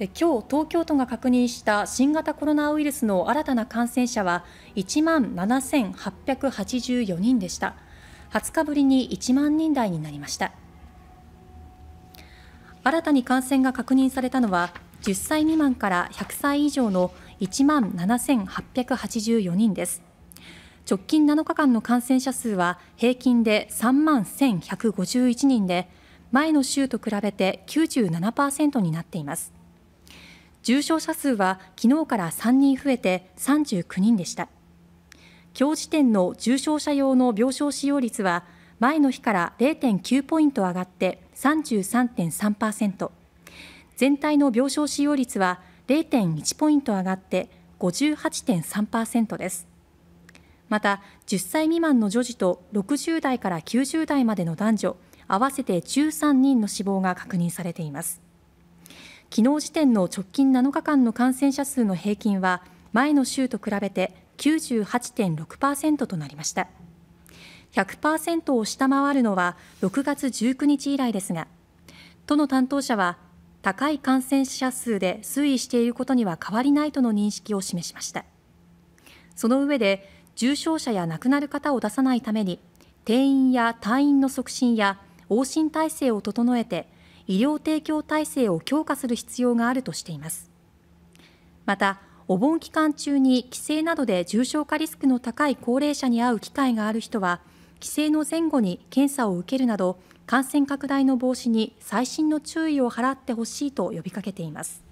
今日東京都が確認した新型コロナウイルスの新たな感染者は1万7884人でした20日ぶりに1万人台になりました新たに感染が確認されたのは10歳未満から100歳以上の1万7884人です直近7日間の感染者数は平均で3万1151人で前の週と比べて97%になっています重症者数は昨日から3人増えて39人でした。今日時点の重症者用の病床使用率は前の日から0.9ポイント上がって33.3%全体の病床使用率は0.1ポイント上がって58.3%ですまた10歳未満の女児と60代から90代までの男女合わせて13人の死亡が確認されています昨日時点の直近7日間の感染者数の平均は前の週と比べて98.6%となりました100%を下回るのは6月19日以来ですが都の担当者は高い感染者数で推移していることには変わりないとの認識を示しましたその上で重症者や亡くなる方を出さないために定員や退院の促進や往診体制を整えて医療提供体制を強化する必要があるとしていますまたお盆期間中に帰省などで重症化リスクの高い高齢者に会う機会がある人は帰省の前後に検査を受けるなど感染拡大の防止に細心の注意を払ってほしいと呼びかけています